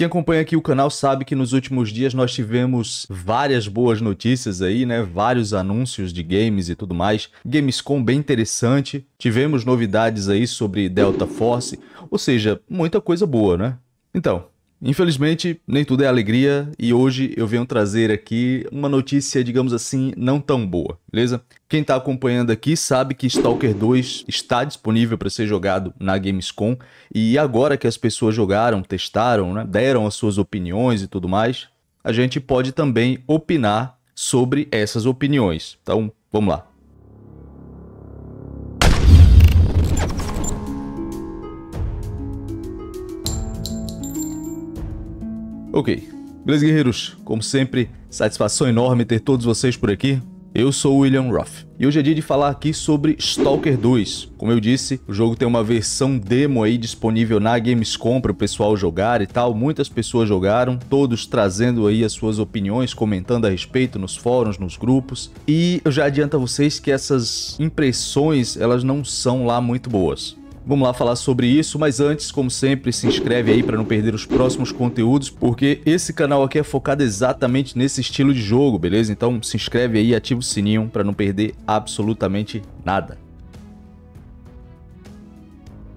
Quem acompanha aqui o canal sabe que nos últimos dias nós tivemos várias boas notícias aí, né? Vários anúncios de games e tudo mais. Gamescom bem interessante. Tivemos novidades aí sobre Delta Force, ou seja, muita coisa boa, né? Então, Infelizmente, nem tudo é alegria e hoje eu venho trazer aqui uma notícia, digamos assim, não tão boa, beleza? Quem está acompanhando aqui sabe que Stalker 2 está disponível para ser jogado na Gamescom e agora que as pessoas jogaram, testaram, né, deram as suas opiniões e tudo mais, a gente pode também opinar sobre essas opiniões. Então, vamos lá. Ok. Beleza, guerreiros? Como sempre, satisfação enorme ter todos vocês por aqui. Eu sou o William Ruff e hoje é dia de falar aqui sobre Stalker 2. Como eu disse, o jogo tem uma versão demo aí disponível na Gamescom para o pessoal jogar e tal. Muitas pessoas jogaram, todos trazendo aí as suas opiniões, comentando a respeito nos fóruns, nos grupos. E eu já adianto a vocês que essas impressões, elas não são lá muito boas. Vamos lá falar sobre isso, mas antes, como sempre, se inscreve aí para não perder os próximos conteúdos, porque esse canal aqui é focado exatamente nesse estilo de jogo, beleza? Então se inscreve aí, ativa o sininho para não perder absolutamente nada.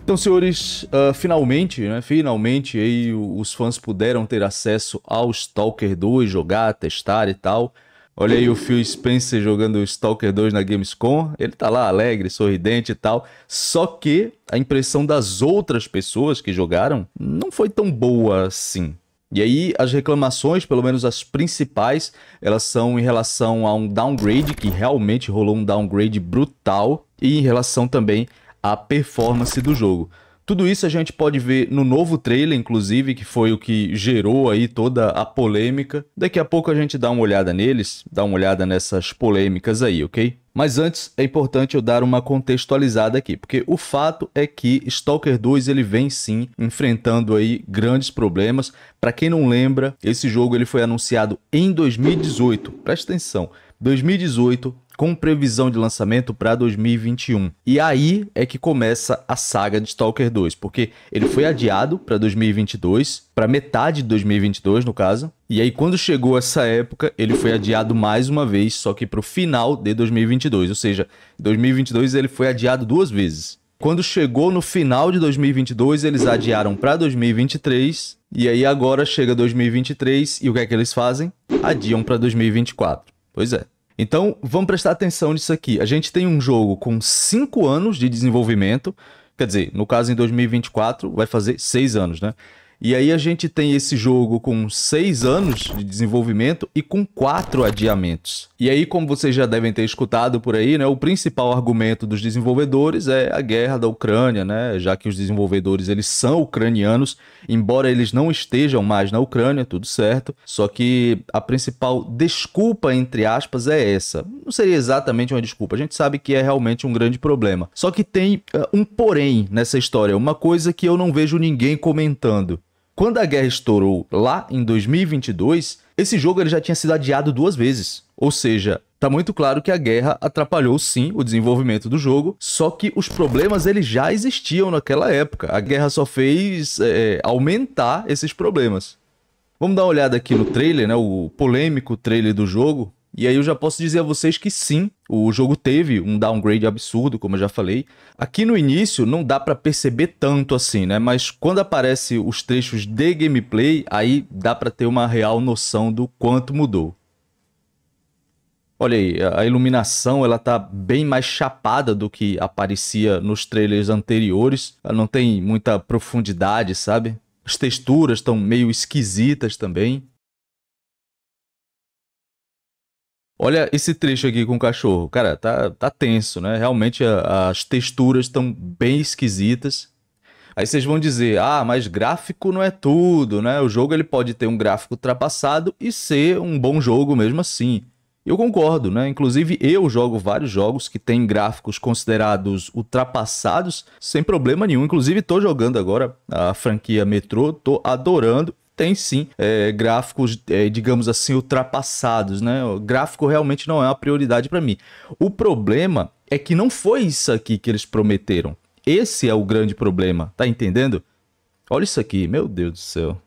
Então, senhores, uh, finalmente, né? Finalmente aí os fãs puderam ter acesso ao Stalker 2, jogar, testar e tal. Olha aí o Phil Spencer jogando Stalker 2 na Gamescom. Ele tá lá alegre, sorridente e tal. Só que a impressão das outras pessoas que jogaram não foi tão boa assim. E aí as reclamações, pelo menos as principais, elas são em relação a um downgrade, que realmente rolou um downgrade brutal, e em relação também à performance do jogo. Tudo isso a gente pode ver no novo trailer, inclusive, que foi o que gerou aí toda a polêmica. Daqui a pouco a gente dá uma olhada neles, dá uma olhada nessas polêmicas aí, ok? Mas antes, é importante eu dar uma contextualizada aqui, porque o fato é que Stalker 2 ele vem sim enfrentando aí grandes problemas. Para quem não lembra, esse jogo ele foi anunciado em 2018. Presta atenção, 2018 com previsão de lançamento para 2021. E aí é que começa a saga de Stalker 2, porque ele foi adiado para 2022, para metade de 2022 no caso. E aí quando chegou essa época, ele foi adiado mais uma vez, só que para o final de 2022, ou seja, 2022 ele foi adiado duas vezes. Quando chegou no final de 2022, eles adiaram para 2023. E aí agora chega 2023 e o que é que eles fazem? Adiam para 2024. Pois é, então, vamos prestar atenção nisso aqui. A gente tem um jogo com 5 anos de desenvolvimento, quer dizer, no caso em 2024 vai fazer 6 anos, né? E aí a gente tem esse jogo com 6 anos de desenvolvimento e com 4 adiamentos. E aí, como vocês já devem ter escutado por aí, né, o principal argumento dos desenvolvedores é a guerra da Ucrânia, né? Já que os desenvolvedores eles são ucranianos, embora eles não estejam mais na Ucrânia, tudo certo. Só que a principal desculpa entre aspas é essa. Não seria exatamente uma desculpa. A gente sabe que é realmente um grande problema. Só que tem uh, um porém nessa história, uma coisa que eu não vejo ninguém comentando. Quando a guerra estourou lá em 2022, esse jogo ele já tinha sido adiado duas vezes. Ou seja, tá muito claro que a guerra atrapalhou sim o desenvolvimento do jogo, só que os problemas eles já existiam naquela época. A guerra só fez é, é aumentar esses problemas. Vamos dar uma olhada aqui no trailer, né? O polêmico trailer do jogo. E aí eu já posso dizer a vocês que sim, o jogo teve um downgrade absurdo, como eu já falei. Aqui no início não dá para perceber tanto assim, né? Mas quando aparece os trechos de gameplay, aí dá para ter uma real noção do quanto mudou. Olha aí, a iluminação ela tá bem mais chapada do que aparecia nos trailers anteriores. Ela não tem muita profundidade, sabe? As texturas estão meio esquisitas também. Olha esse trecho aqui com o cachorro. Cara, tá, tá tenso, né? Realmente a, as texturas estão bem esquisitas. Aí vocês vão dizer, ah, mas gráfico não é tudo, né? O jogo ele pode ter um gráfico ultrapassado e ser um bom jogo mesmo assim. Eu concordo, né? Inclusive eu jogo vários jogos que têm gráficos considerados ultrapassados sem problema nenhum. Inclusive tô jogando agora a franquia Metro, tô adorando tem sim é, gráficos, é, digamos assim, ultrapassados, né? O gráfico realmente não é uma prioridade para mim. O problema é que não foi isso aqui que eles prometeram. Esse é o grande problema, tá entendendo? Olha isso aqui, meu Deus do céu.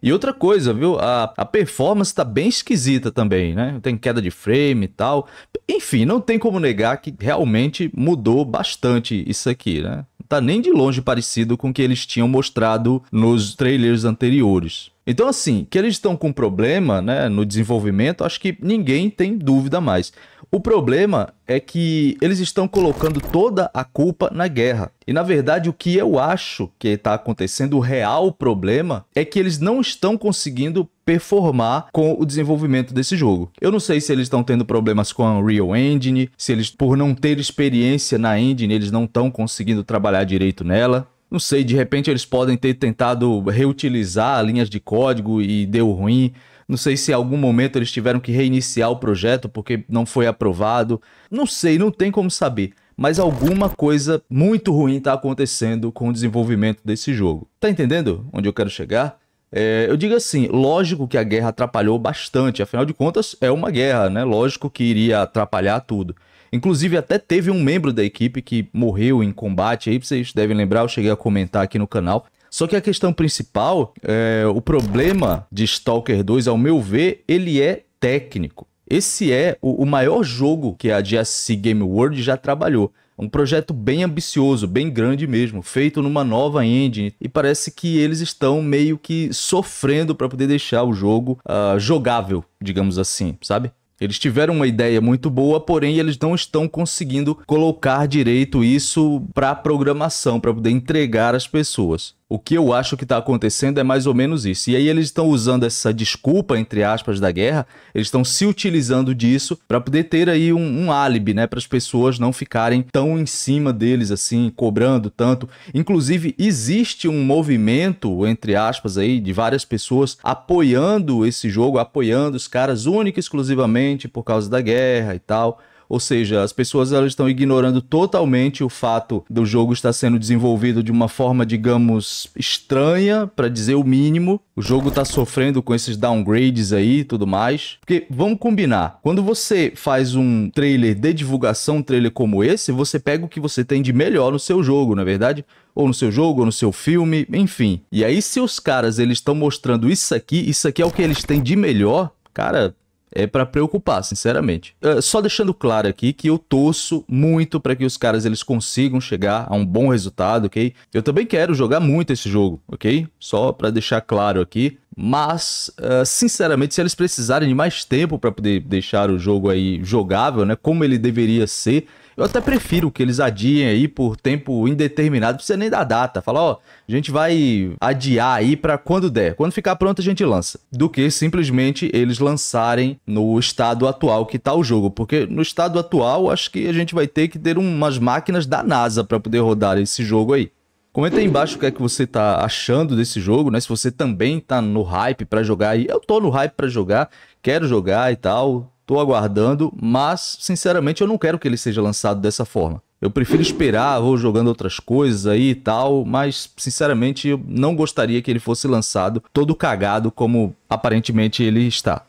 E outra coisa, viu? A, a performance tá bem esquisita também, né? Tem queda de frame e tal. Enfim, não tem como negar que realmente mudou bastante isso aqui, né? tá nem de longe parecido com o que eles tinham mostrado nos trailers anteriores. Então, assim, que eles estão com problema né, no desenvolvimento, acho que ninguém tem dúvida mais. O problema é que eles estão colocando toda a culpa na guerra. E na verdade, o que eu acho que está acontecendo, o real problema, é que eles não estão conseguindo performar com o desenvolvimento desse jogo. Eu não sei se eles estão tendo problemas com a Unreal Engine, se eles, por não ter experiência na engine, eles não estão conseguindo trabalhar direito nela. Não sei, de repente eles podem ter tentado reutilizar linhas de código e deu ruim. Não sei se em algum momento eles tiveram que reiniciar o projeto porque não foi aprovado. Não sei, não tem como saber. Mas alguma coisa muito ruim está acontecendo com o desenvolvimento desse jogo. Tá entendendo onde eu quero chegar? É, eu digo assim, lógico que a guerra atrapalhou bastante, afinal de contas é uma guerra, né? Lógico que iria atrapalhar tudo. Inclusive até teve um membro da equipe que morreu em combate, aí vocês devem lembrar, eu cheguei a comentar aqui no canal. Só que a questão principal, é, o problema de Stalker 2, ao meu ver, ele é técnico. Esse é o, o maior jogo que a GSC Game World já trabalhou. Um projeto bem ambicioso, bem grande mesmo, feito numa nova engine e parece que eles estão meio que sofrendo para poder deixar o jogo uh, jogável, digamos assim, sabe? Eles tiveram uma ideia muito boa, porém eles não estão conseguindo colocar direito isso para programação, para poder entregar às pessoas. O que eu acho que está acontecendo é mais ou menos isso. E aí eles estão usando essa desculpa, entre aspas, da guerra, eles estão se utilizando disso para poder ter aí um, um álibi, né? Para as pessoas não ficarem tão em cima deles, assim, cobrando tanto. Inclusive, existe um movimento, entre aspas, aí, de várias pessoas apoiando esse jogo, apoiando os caras única e exclusivamente por causa da guerra e tal. Ou seja, as pessoas elas estão ignorando totalmente o fato do jogo estar sendo desenvolvido de uma forma, digamos, estranha, para dizer o mínimo. O jogo está sofrendo com esses downgrades aí e tudo mais. Porque vamos combinar, quando você faz um trailer de divulgação, um trailer como esse, você pega o que você tem de melhor no seu jogo, na é verdade? ou no seu jogo, ou no seu filme, enfim. E aí se os caras eles estão mostrando isso aqui, isso aqui é o que eles têm de melhor, cara, é para preocupar, sinceramente. Ah, só deixando claro aqui que eu torço muito para que os caras eles consigam chegar a um bom resultado, ok? Eu também quero jogar muito esse jogo, ok? Só para deixar claro aqui. Mas, uh, sinceramente, se eles precisarem de mais tempo para poder deixar o jogo aí jogável, né? Como ele deveria ser, eu até prefiro que eles adiem aí por tempo indeterminado, não precisa nem dar data. Falar, ó, a gente vai adiar aí para quando der. Quando ficar pronto, a gente lança. Do que simplesmente eles lançarem no estado atual que tá o jogo. Porque no estado atual, acho que a gente vai ter que ter umas máquinas da NASA para poder rodar esse jogo aí. Comenta aí embaixo o que é que você tá achando desse jogo, né? Se você também tá no hype para jogar aí. Eu tô no hype para jogar, quero jogar e tal. Estou aguardando, mas sinceramente eu não quero que ele seja lançado dessa forma. Eu prefiro esperar, vou jogando outras coisas aí e tal, mas sinceramente eu não gostaria que ele fosse lançado todo cagado como aparentemente ele está.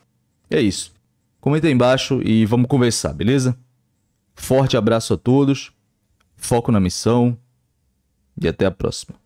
É isso. Comenta aí embaixo e vamos conversar, beleza? Forte abraço a todos, foco na missão e até a próxima.